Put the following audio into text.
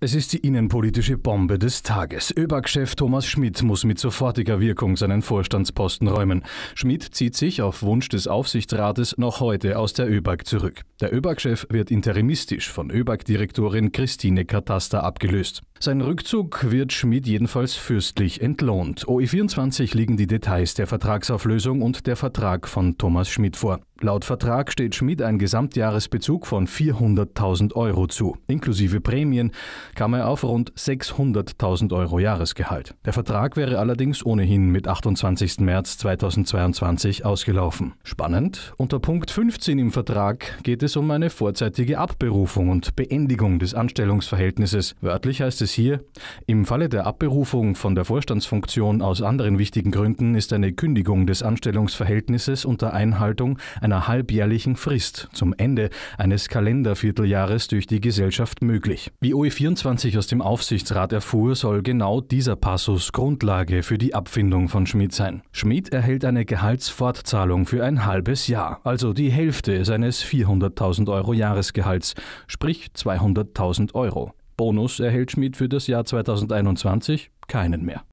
Es ist die innenpolitische Bombe des Tages. ÖBAG-Chef Thomas Schmidt muss mit sofortiger Wirkung seinen Vorstandsposten räumen. Schmidt zieht sich auf Wunsch des Aufsichtsrates noch heute aus der ÖBAG zurück. Der ÖBAG-Chef wird interimistisch von ÖBAG-Direktorin Christine Kataster abgelöst. Sein Rückzug wird Schmidt jedenfalls fürstlich entlohnt. OE24 liegen die Details der Vertragsauflösung und der Vertrag von Thomas Schmidt vor. Laut Vertrag steht Schmidt ein Gesamtjahresbezug von 400.000 Euro zu. Inklusive Prämien kam er auf rund 600.000 Euro Jahresgehalt. Der Vertrag wäre allerdings ohnehin mit 28. März 2022 ausgelaufen. Spannend, unter Punkt 15 im Vertrag geht es um eine vorzeitige Abberufung und Beendigung des Anstellungsverhältnisses. Wörtlich heißt es hier, im Falle der Abberufung von der Vorstandsfunktion aus anderen wichtigen Gründen ist eine Kündigung des Anstellungsverhältnisses unter Einhaltung einer halbjährlichen Frist zum Ende eines Kalendervierteljahres durch die Gesellschaft möglich. Wie OE24 aus dem Aufsichtsrat erfuhr, soll genau dieser Passus Grundlage für die Abfindung von Schmidt sein. Schmidt erhält eine Gehaltsfortzahlung für ein halbes Jahr, also die Hälfte seines 400.000 Euro Jahresgehalts, sprich 200.000 Euro. Bonus erhält Schmidt für das Jahr 2021 keinen mehr.